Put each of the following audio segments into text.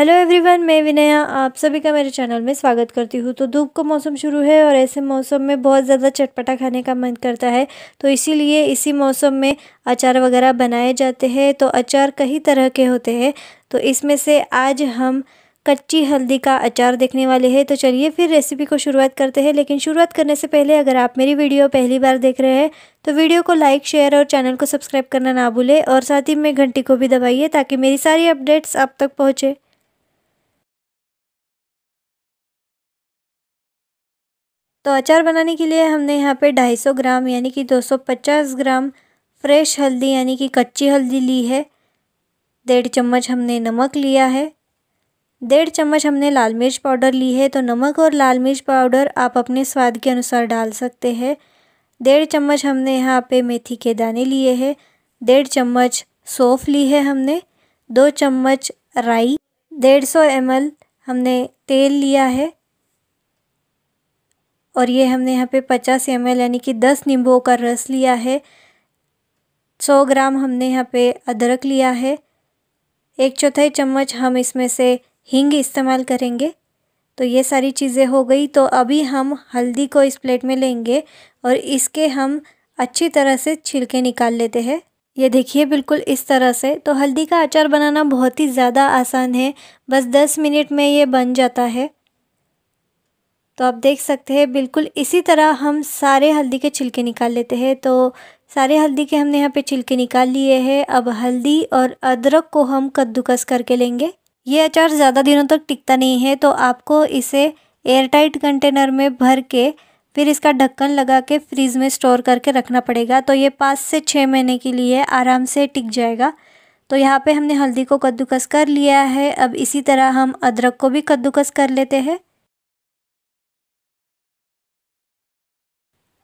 hello everyone मैं विनया आप सभी का मेरे चैनल में स्वागत करती हूँ तो धूप का मौसम शुरू है और ऐसे मौसम में बहुत ज़्यादा चटपटा खाने का मन करता है तो इसीलिए इसी मौसम में अचार वगैरह बनाए जाते हैं तो अचार कई तरह के होते हैं तो इसमें से आज हम कच्ची हल्दी का अचार देखने वाले हैं तो चलिए फिर रेसिपी को शुरुआत करते हैं लेकिन शुरुआत करने से पहले अगर आप मेरी वीडियो पहली बार देख रहे हैं तो वीडियो को लाइक शेयर और चैनल को सब्सक्राइब करना ना भूलें और साथ ही में घंटी को भी दबाइए ताकि मेरी सारी अपडेट्स आप तक पहुँचे तो अचार बनाने के लिए हमने यहाँ पे 250 ग्राम यानी कि 250 ग्राम फ्रेश हल्दी यानी कि कच्ची हल्दी ली है डेढ़ चम्मच हमने नमक लिया है डेढ़ चम्मच हमने लाल मिर्च पाउडर ली है तो नमक और लाल मिर्च पाउडर आप अपने स्वाद के अनुसार डाल सकते हैं डेढ़ चम्मच हमने यहाँ पे मेथी के दाने लिए हैं डेढ़ चम्मच सौफ़ ली है हमने दो चम्मच राई डेढ़ सौ एम हमने तेल लिया है और ये हमने यहाँ पे 50 एम यानी कि 10 नींबू का रस लिया है 100 ग्राम हमने यहाँ पे अदरक लिया है एक चौथाई चम्मच हम इसमें से हींग इस्तेमाल करेंगे तो ये सारी चीज़ें हो गई तो अभी हम हल्दी को इस प्लेट में लेंगे और इसके हम अच्छी तरह से छिलके निकाल लेते हैं ये देखिए बिल्कुल इस तरह से तो हल्दी का अचार बनाना बहुत ही ज़्यादा आसान है बस दस मिनट में ये बन जाता है तो आप देख सकते हैं बिल्कुल इसी तरह हम सारे हल्दी के छिलके निकाल लेते हैं तो सारे हल्दी के हमने यहाँ पे छिलके निकाल लिए हैं अब हल्दी और अदरक को हम कद्दूकस करके लेंगे ये अचार ज़्यादा दिनों तक टिकता नहीं है तो आपको इसे एयरटाइट कंटेनर में भर के फिर इसका ढक्कन लगा के फ्रीज़ में स्टोर करके रखना पड़ेगा तो ये पाँच से छः महीने के लिए आराम से टिक जाएगा तो यहाँ पे हमने हल्दी को कद्दूकस कर लिया है अब इसी तरह हम अदरक को भी कद्दूकस कर लेते हैं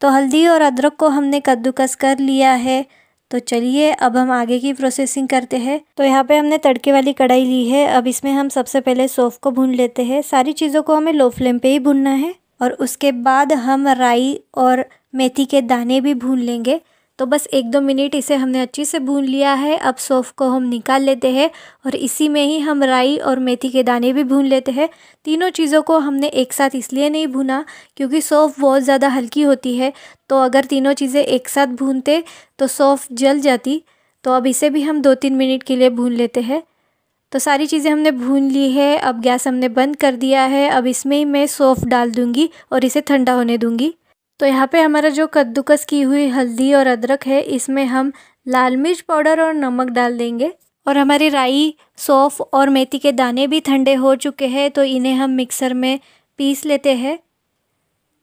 तो हल्दी और अदरक को हमने कद्दूकस कर लिया है तो चलिए अब हम आगे की प्रोसेसिंग करते हैं तो यहाँ पे हमने तड़के वाली कढ़ाई ली है अब इसमें हम सबसे पहले सौफ़ को भून लेते हैं सारी चीज़ों को हमें लो फ्लेम पे ही भूनना है और उसके बाद हम राई और मेथी के दाने भी भून लेंगे तो बस एक दो मिनट इसे हमने अच्छे से भून लिया है अब सौफ़ को हम निकाल लेते हैं और इसी में ही हम राई और मेथी के दाने भी भून लेते हैं तीनों चीज़ों को हमने एक साथ इसलिए नहीं भुना क्योंकि सौफ़ बहुत ज़्यादा हल्की होती है तो अगर तीनों चीज़ें एक साथ भूनते तो सौफ़ जल जाती तो अब इसे भी हम दो तीन मिनट के लिए भून लेते हैं तो सारी चीज़ें हमने भून ली है अब गैस हमने बंद कर दिया है अब इसमें ही मैं सौफ़ डाल दूँगी और इसे ठंडा होने दूँगी तो यहाँ पे हमारा जो कद्दूकस की हुई हल्दी और अदरक है इसमें हम लाल मिर्च पाउडर और नमक डाल देंगे और हमारी राई सौफ और मेथी के दाने भी ठंडे हो चुके हैं तो इन्हें हम मिक्सर में पीस लेते हैं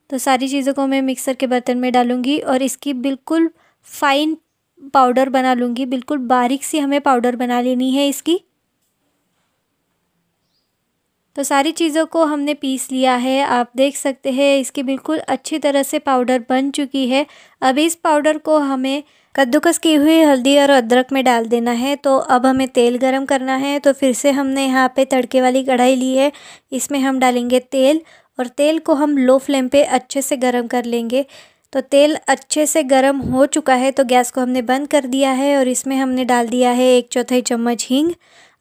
तो सारी चीज़ों को मैं मिक्सर के बर्तन में डालूँगी और इसकी बिल्कुल फ़ाइन पाउडर बना लूँगी बिल्कुल बारीक सी हमें पाउडर बना लेनी है इसकी तो सारी चीज़ों को हमने पीस लिया है आप देख सकते हैं इसकी बिल्कुल अच्छी तरह से पाउडर बन चुकी है अब इस पाउडर को हमें कद्दूकस की हुई हल्दी और अदरक में डाल देना है तो अब हमें तेल गरम करना है तो फिर से हमने यहाँ पे तड़के वाली कढ़ाई ली है इसमें हम डालेंगे तेल और तेल को हम लो फ्लेम पे अच्छे से गरम कर लेंगे तो तेल अच्छे से गरम हो चुका है तो गैस को हमने बंद कर दिया है और इसमें हमने डाल दिया है एक चौथाई चम्मच हींग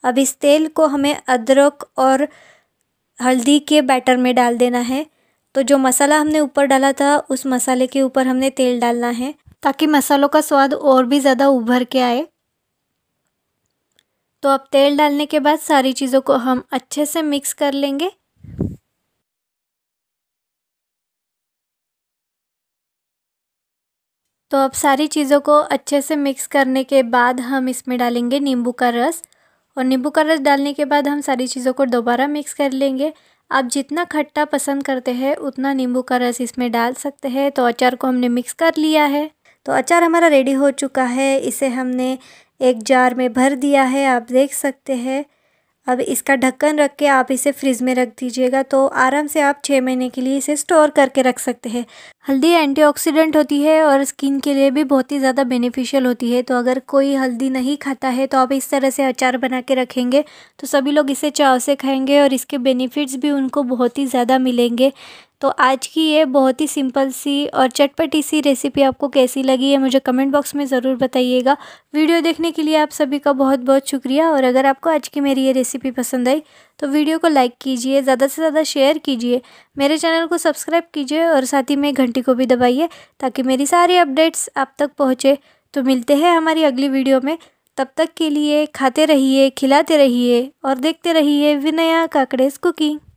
अब इस तेल को हमें अदरक और हल्दी के बैटर में डाल देना है तो जो मसाला हमने ऊपर डाला था उस मसाले के ऊपर हमने तेल डालना है ताकि मसालों का स्वाद और भी ज़्यादा उभर के आए तो अब तेल डालने के बाद सारी चीज़ों को हम अच्छे से मिक्स कर लेंगे तो अब सारी चीज़ों को अच्छे से मिक्स करने के बाद हम इसमें डालेंगे नींबू का रस और नींबू का रस डालने के बाद हम सारी चीज़ों को दोबारा मिक्स कर लेंगे आप जितना खट्टा पसंद करते हैं उतना नींबू का रस इसमें डाल सकते हैं तो अचार को हमने मिक्स कर लिया है तो अचार हमारा रेडी हो चुका है इसे हमने एक जार में भर दिया है आप देख सकते हैं अब इसका ढक्कन रख के आप इसे फ्रिज में रख दीजिएगा तो आराम से आप छः महीने के लिए इसे स्टोर करके रख सकते हैं हल्दी एंटीऑक्सीडेंट होती है और स्किन के लिए भी बहुत ही ज़्यादा बेनिफिशियल होती है तो अगर कोई हल्दी नहीं खाता है तो आप इस तरह से अचार बना के रखेंगे तो सभी लोग इसे चाव से खाएंगे और इसके बेनिफिट्स भी उनको बहुत ही ज़्यादा मिलेंगे तो आज की ये बहुत ही सिंपल सी और चटपटी सी रेसिपी आपको कैसी लगी है मुझे कमेंट बॉक्स में ज़रूर बताइएगा वीडियो देखने के लिए आप सभी का बहुत बहुत शुक्रिया और अगर आपको आज की मेरी ये रेसिपी पसंद आई तो वीडियो को लाइक कीजिए ज़्यादा से ज़्यादा शेयर कीजिए मेरे चैनल को सब्सक्राइब कीजिए और साथ ही में घंटी को भी दबाइए ताकि मेरी सारी अपडेट्स आप तक पहुँचे तो मिलते हैं हमारी अगली वीडियो में तब तक के लिए खाते रहिए खिलाते रहिए और देखते रहिए विनया काकड़ेज़ कुकिंग